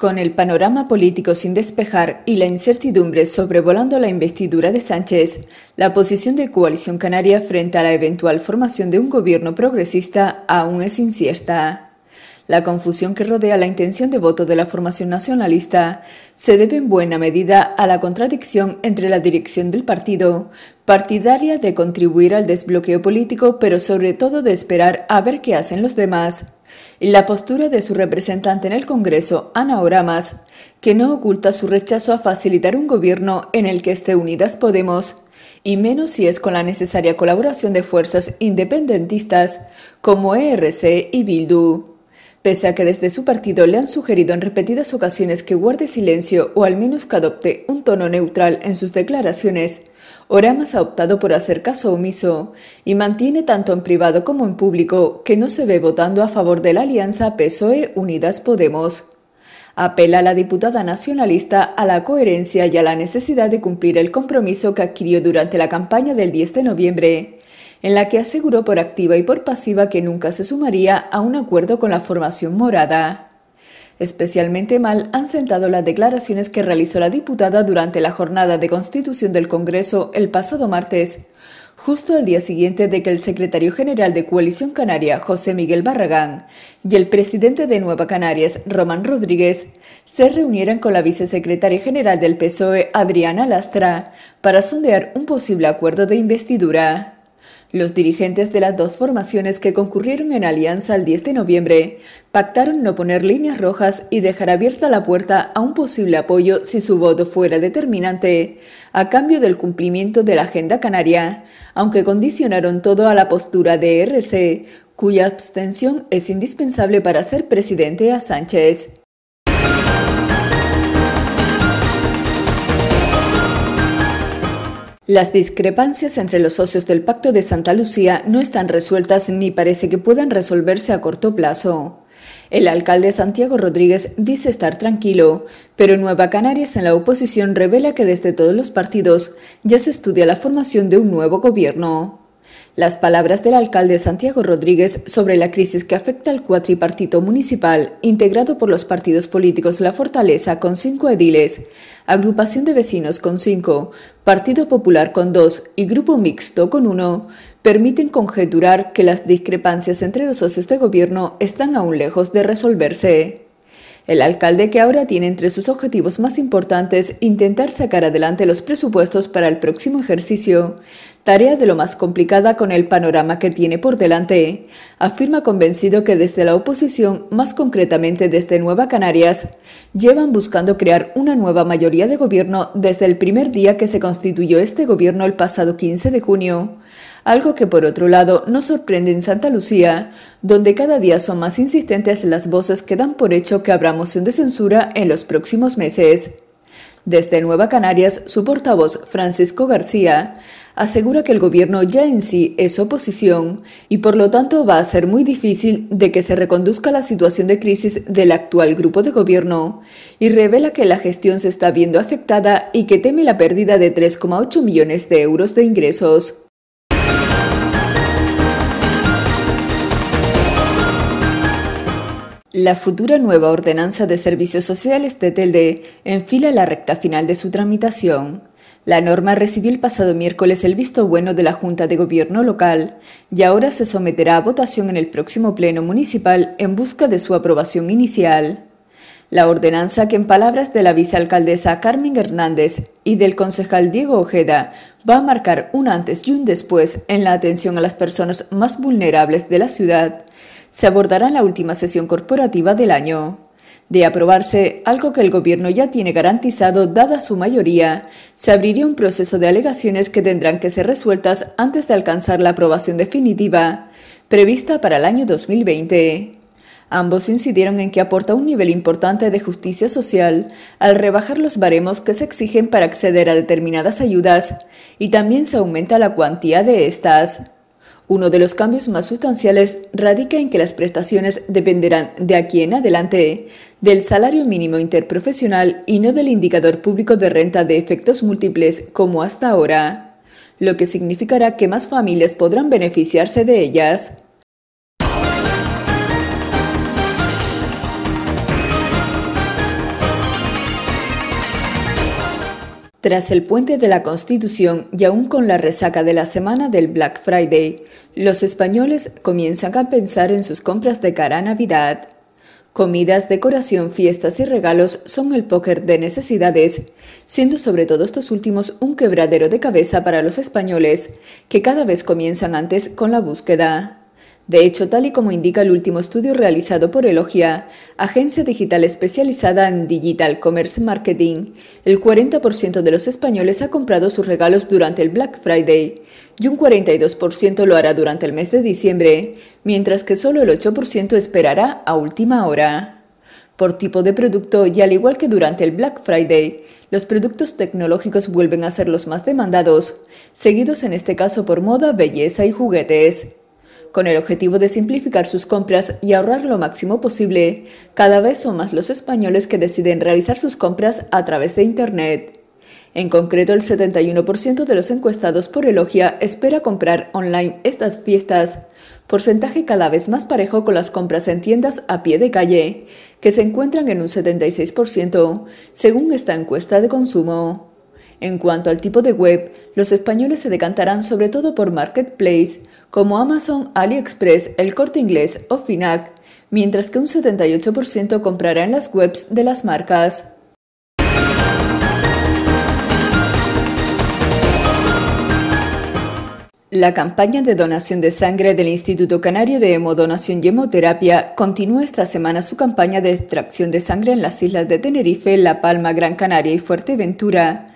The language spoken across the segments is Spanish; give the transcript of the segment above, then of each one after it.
Con el panorama político sin despejar y la incertidumbre sobrevolando la investidura de Sánchez, la posición de coalición canaria frente a la eventual formación de un gobierno progresista aún es incierta. La confusión que rodea la intención de voto de la formación nacionalista se debe en buena medida a la contradicción entre la dirección del partido, partidaria de contribuir al desbloqueo político, pero sobre todo de esperar a ver qué hacen los demás, la postura de su representante en el Congreso, Ana Oramas, que no oculta su rechazo a facilitar un gobierno en el que esté unidas Podemos, y menos si es con la necesaria colaboración de fuerzas independentistas como ERC y Bildu. Pese a que desde su partido le han sugerido en repetidas ocasiones que guarde silencio o al menos que adopte un tono neutral en sus declaraciones, Oramas ha optado por hacer caso omiso y mantiene tanto en privado como en público que no se ve votando a favor de la alianza PSOE Unidas Podemos. Apela a la diputada nacionalista a la coherencia y a la necesidad de cumplir el compromiso que adquirió durante la campaña del 10 de noviembre, en la que aseguró por activa y por pasiva que nunca se sumaría a un acuerdo con la formación morada. Especialmente mal han sentado las declaraciones que realizó la diputada durante la jornada de constitución del Congreso el pasado martes, justo al día siguiente de que el secretario general de Coalición Canaria, José Miguel Barragán, y el presidente de Nueva Canarias, Román Rodríguez, se reunieran con la vicesecretaria general del PSOE, Adriana Lastra, para sondear un posible acuerdo de investidura. Los dirigentes de las dos formaciones que concurrieron en alianza el 10 de noviembre pactaron no poner líneas rojas y dejar abierta la puerta a un posible apoyo si su voto fuera determinante, a cambio del cumplimiento de la Agenda Canaria, aunque condicionaron todo a la postura de RC, cuya abstención es indispensable para ser presidente a Sánchez. Las discrepancias entre los socios del Pacto de Santa Lucía no están resueltas ni parece que puedan resolverse a corto plazo. El alcalde Santiago Rodríguez dice estar tranquilo, pero Nueva Canarias en la oposición revela que desde todos los partidos ya se estudia la formación de un nuevo gobierno. Las palabras del alcalde Santiago Rodríguez sobre la crisis que afecta al cuatripartito municipal, integrado por los partidos políticos La Fortaleza con cinco ediles, Agrupación de Vecinos con 5, Partido Popular con 2 y Grupo Mixto con 1, permiten conjeturar que las discrepancias entre los socios de gobierno están aún lejos de resolverse. El alcalde que ahora tiene entre sus objetivos más importantes intentar sacar adelante los presupuestos para el próximo ejercicio, tarea de lo más complicada con el panorama que tiene por delante, afirma convencido que desde la oposición, más concretamente desde Nueva Canarias, llevan buscando crear una nueva mayoría de gobierno desde el primer día que se constituyó este gobierno el pasado 15 de junio algo que por otro lado nos sorprende en Santa Lucía, donde cada día son más insistentes las voces que dan por hecho que habrá moción de censura en los próximos meses. Desde Nueva Canarias, su portavoz, Francisco García, asegura que el gobierno ya en sí es oposición y por lo tanto va a ser muy difícil de que se reconduzca la situación de crisis del actual grupo de gobierno y revela que la gestión se está viendo afectada y que teme la pérdida de 3,8 millones de euros de ingresos. La futura nueva ordenanza de servicios sociales de TELDE enfila la recta final de su tramitación. La norma recibió el pasado miércoles el visto bueno de la Junta de Gobierno local y ahora se someterá a votación en el próximo Pleno Municipal en busca de su aprobación inicial. La ordenanza que en palabras de la vicealcaldesa Carmen Hernández y del concejal Diego Ojeda va a marcar un antes y un después en la atención a las personas más vulnerables de la ciudad se abordará en la última sesión corporativa del año. De aprobarse, algo que el gobierno ya tiene garantizado dada su mayoría, se abriría un proceso de alegaciones que tendrán que ser resueltas antes de alcanzar la aprobación definitiva, prevista para el año 2020. Ambos incidieron en que aporta un nivel importante de justicia social al rebajar los baremos que se exigen para acceder a determinadas ayudas y también se aumenta la cuantía de estas. Uno de los cambios más sustanciales radica en que las prestaciones dependerán de aquí en adelante del salario mínimo interprofesional y no del indicador público de renta de efectos múltiples como hasta ahora, lo que significará que más familias podrán beneficiarse de ellas. Tras el puente de la Constitución y aún con la resaca de la semana del Black Friday, los españoles comienzan a pensar en sus compras de cara a Navidad. Comidas, decoración, fiestas y regalos son el póker de necesidades, siendo sobre todo estos últimos un quebradero de cabeza para los españoles, que cada vez comienzan antes con la búsqueda. De hecho, tal y como indica el último estudio realizado por Elogia, agencia digital especializada en digital commerce marketing, el 40% de los españoles ha comprado sus regalos durante el Black Friday y un 42% lo hará durante el mes de diciembre, mientras que solo el 8% esperará a última hora. Por tipo de producto y al igual que durante el Black Friday, los productos tecnológicos vuelven a ser los más demandados, seguidos en este caso por moda, belleza y juguetes. Con el objetivo de simplificar sus compras y ahorrar lo máximo posible, cada vez son más los españoles que deciden realizar sus compras a través de Internet. En concreto, el 71% de los encuestados por Elogia espera comprar online estas fiestas, porcentaje cada vez más parejo con las compras en tiendas a pie de calle, que se encuentran en un 76%, según esta encuesta de consumo. En cuanto al tipo de web, los españoles se decantarán sobre todo por marketplace como Amazon, AliExpress, El Corte Inglés o Finac, mientras que un 78% comprará en las webs de las marcas. La campaña de donación de sangre del Instituto Canario de Hemodonación y Hemoterapia continúa esta semana su campaña de extracción de sangre en las islas de Tenerife, La Palma, Gran Canaria y Fuerteventura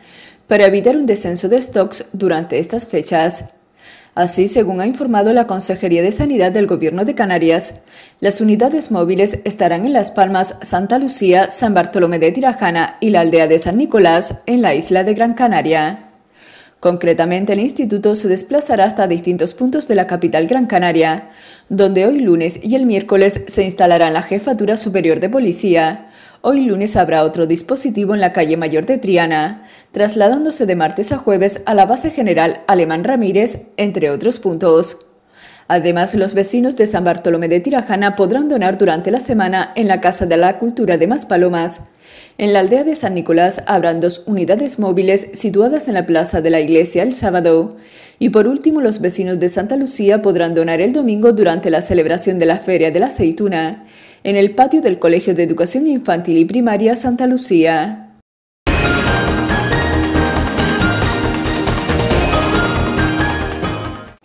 para evitar un descenso de stocks durante estas fechas. Así, según ha informado la Consejería de Sanidad del Gobierno de Canarias, las unidades móviles estarán en Las Palmas, Santa Lucía, San Bartolomé de Tirajana y la aldea de San Nicolás, en la isla de Gran Canaria. Concretamente, el instituto se desplazará hasta distintos puntos de la capital Gran Canaria, donde hoy lunes y el miércoles se instalará la Jefatura Superior de Policía. Hoy lunes habrá otro dispositivo en la calle Mayor de Triana, trasladándose de martes a jueves a la base general Alemán Ramírez, entre otros puntos. Además, los vecinos de San Bartolomé de Tirajana podrán donar durante la semana en la Casa de la Cultura de Maspalomas, en la aldea de San Nicolás habrán dos unidades móviles situadas en la plaza de la iglesia el sábado. Y por último, los vecinos de Santa Lucía podrán donar el domingo durante la celebración de la Feria de la Aceituna, en el patio del Colegio de Educación Infantil y Primaria Santa Lucía.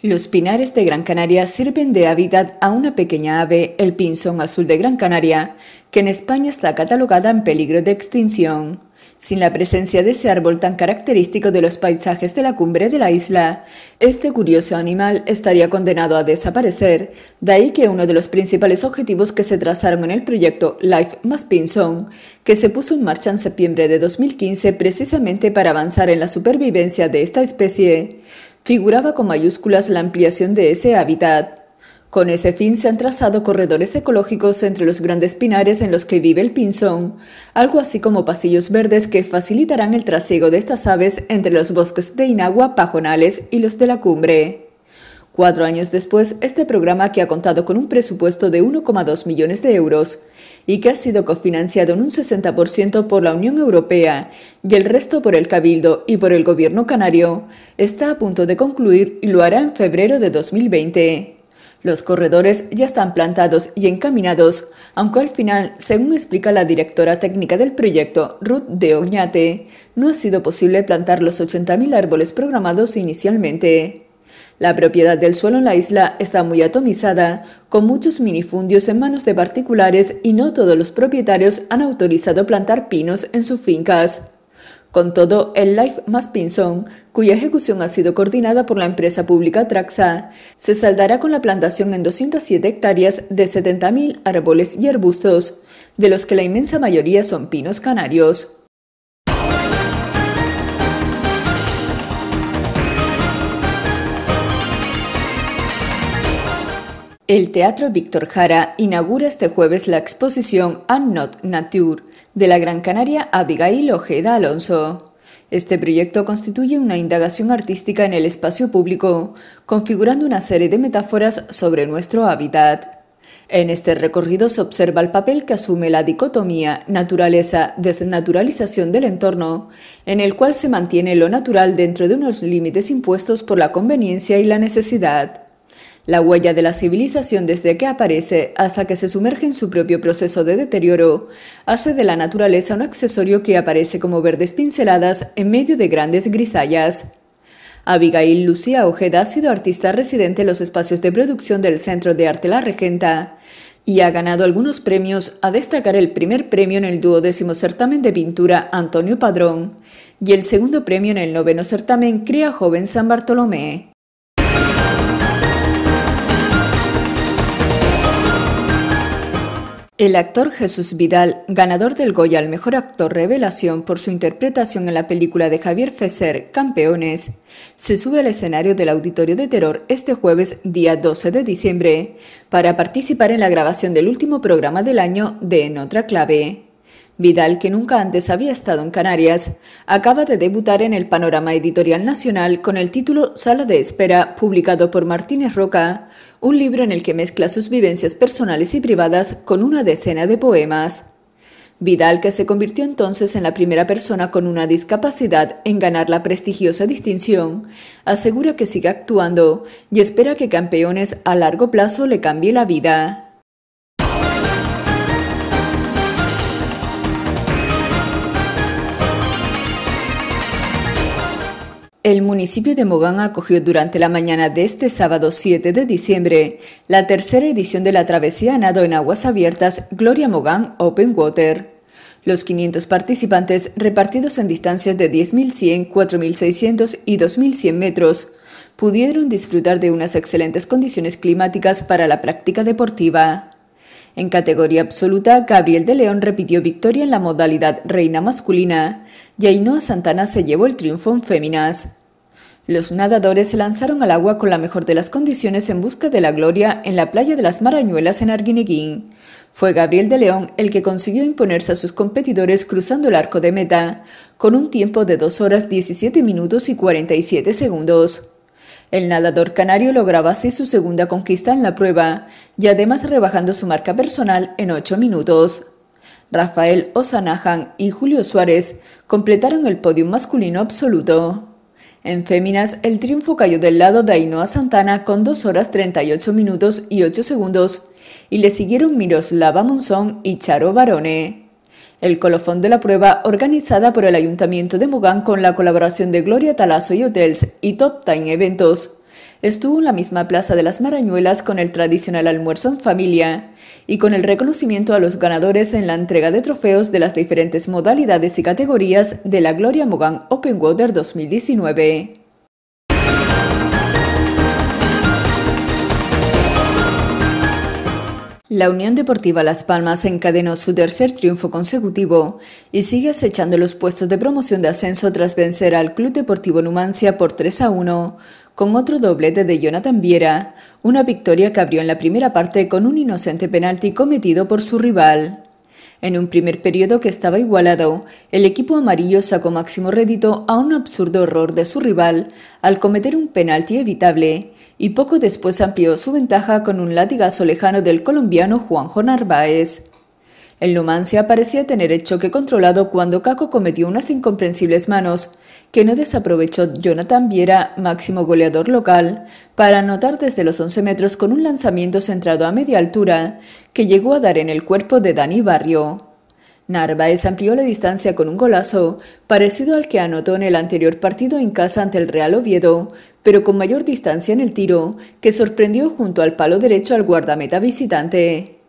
Los pinares de Gran Canaria sirven de hábitat a una pequeña ave, el pinzón azul de Gran Canaria, que en España está catalogada en peligro de extinción. Sin la presencia de ese árbol tan característico de los paisajes de la cumbre de la isla, este curioso animal estaría condenado a desaparecer, de ahí que uno de los principales objetivos que se trazaron en el proyecto Life más Pinzón, que se puso en marcha en septiembre de 2015 precisamente para avanzar en la supervivencia de esta especie, figuraba con mayúsculas la ampliación de ese hábitat. Con ese fin se han trazado corredores ecológicos entre los grandes pinares en los que vive el pinzón, algo así como pasillos verdes que facilitarán el trasiego de estas aves entre los bosques de Inagua, Pajonales y los de la cumbre. Cuatro años después, este programa que ha contado con un presupuesto de 1,2 millones de euros y que ha sido cofinanciado en un 60% por la Unión Europea y el resto por el Cabildo y por el Gobierno canario, está a punto de concluir y lo hará en febrero de 2020. Los corredores ya están plantados y encaminados, aunque al final, según explica la directora técnica del proyecto, Ruth de Oñate, no ha sido posible plantar los 80.000 árboles programados inicialmente. La propiedad del suelo en la isla está muy atomizada, con muchos minifundios en manos de particulares y no todos los propietarios han autorizado plantar pinos en sus fincas. Con todo, el Life Más Pinzón, cuya ejecución ha sido coordinada por la empresa pública Traxa, se saldará con la plantación en 207 hectáreas de 70.000 árboles y arbustos, de los que la inmensa mayoría son pinos canarios. El Teatro Víctor Jara inaugura este jueves la exposición I'm Not Nature de la Gran Canaria Abigail Ojeda Alonso. Este proyecto constituye una indagación artística en el espacio público, configurando una serie de metáforas sobre nuestro hábitat. En este recorrido se observa el papel que asume la dicotomía naturaleza-desnaturalización del entorno, en el cual se mantiene lo natural dentro de unos límites impuestos por la conveniencia y la necesidad la huella de la civilización desde que aparece hasta que se sumerge en su propio proceso de deterioro, hace de la naturaleza un accesorio que aparece como verdes pinceladas en medio de grandes grisallas. Abigail Lucía Ojeda ha sido artista residente en los espacios de producción del Centro de Arte La Regenta y ha ganado algunos premios, a destacar el primer premio en el duodécimo certamen de pintura Antonio Padrón y el segundo premio en el noveno certamen Cría Joven San Bartolomé. El actor Jesús Vidal, ganador del Goya al Mejor Actor Revelación por su interpretación en la película de Javier Fesser, Campeones, se sube al escenario del Auditorio de Terror este jueves, día 12 de diciembre, para participar en la grabación del último programa del año de En Otra Clave. Vidal, que nunca antes había estado en Canarias, acaba de debutar en el panorama editorial nacional con el título Sala de Espera, publicado por Martínez Roca, un libro en el que mezcla sus vivencias personales y privadas con una decena de poemas. Vidal, que se convirtió entonces en la primera persona con una discapacidad en ganar la prestigiosa distinción, asegura que sigue actuando y espera que campeones a largo plazo le cambie la vida. El municipio de Mogán acogió durante la mañana de este sábado 7 de diciembre la tercera edición de la travesía nado en aguas abiertas Gloria Mogán Open Water. Los 500 participantes, repartidos en distancias de 10.100, 4.600 y 2.100 metros, pudieron disfrutar de unas excelentes condiciones climáticas para la práctica deportiva. En categoría absoluta, Gabriel de León repitió victoria en la modalidad reina masculina y Ainhoa Santana se llevó el triunfo en féminas. Los nadadores se lanzaron al agua con la mejor de las condiciones en busca de la gloria en la playa de las Marañuelas en Arguineguín. Fue Gabriel de León el que consiguió imponerse a sus competidores cruzando el arco de meta, con un tiempo de 2 horas 17 minutos y 47 segundos. El nadador canario lograba así su segunda conquista en la prueba, y además rebajando su marca personal en 8 minutos. Rafael Osanahan y Julio Suárez completaron el podio masculino absoluto. En féminas, el triunfo cayó del lado de Ainhoa Santana con 2 horas 38 minutos y 8 segundos, y le siguieron Miroslava Monzón y Charo Barone. El colofón de la prueba, organizada por el Ayuntamiento de Mogán con la colaboración de Gloria Talazo y Hotels y Top Time Eventos, estuvo en la misma Plaza de las Marañuelas con el tradicional almuerzo en familia, y con el reconocimiento a los ganadores en la entrega de trofeos de las diferentes modalidades y categorías de la Gloria Mogán Open Water 2019. La Unión Deportiva Las Palmas encadenó su tercer triunfo consecutivo y sigue acechando los puestos de promoción de ascenso tras vencer al Club Deportivo Numancia por 3 a 1 con otro doblete de Jonathan Viera, una victoria que abrió en la primera parte con un inocente penalti cometido por su rival. En un primer periodo que estaba igualado, el equipo amarillo sacó máximo rédito a un absurdo error de su rival al cometer un penalti evitable, y poco después amplió su ventaja con un latigazo lejano del colombiano Juanjo Narváez. El Numancia parecía tener el choque controlado cuando Caco cometió unas incomprensibles manos que no desaprovechó Jonathan Viera, máximo goleador local, para anotar desde los 11 metros con un lanzamiento centrado a media altura que llegó a dar en el cuerpo de Dani Barrio. Narváez amplió la distancia con un golazo parecido al que anotó en el anterior partido en casa ante el Real Oviedo, pero con mayor distancia en el tiro, que sorprendió junto al palo derecho al guardameta visitante.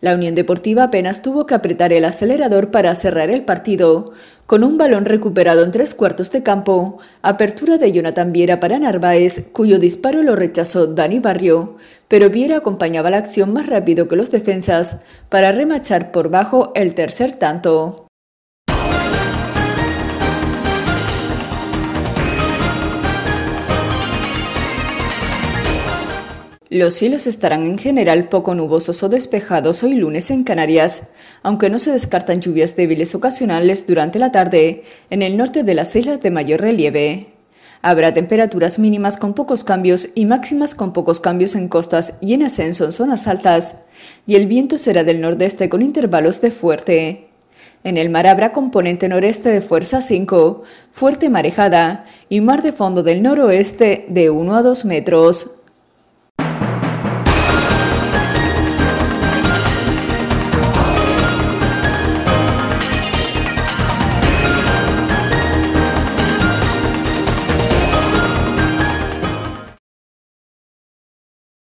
La Unión Deportiva apenas tuvo que apretar el acelerador para cerrar el partido, con un balón recuperado en tres cuartos de campo, apertura de Jonathan Viera para Narváez, cuyo disparo lo rechazó Dani Barrio, pero Viera acompañaba la acción más rápido que los defensas para remachar por bajo el tercer tanto. Los cielos estarán en general poco nubosos o despejados hoy lunes en Canarias, aunque no se descartan lluvias débiles ocasionales durante la tarde en el norte de las islas de mayor relieve. Habrá temperaturas mínimas con pocos cambios y máximas con pocos cambios en costas y en ascenso en zonas altas, y el viento será del nordeste con intervalos de fuerte. En el mar habrá componente noreste de fuerza 5, fuerte marejada y mar de fondo del noroeste de 1 a 2 metros.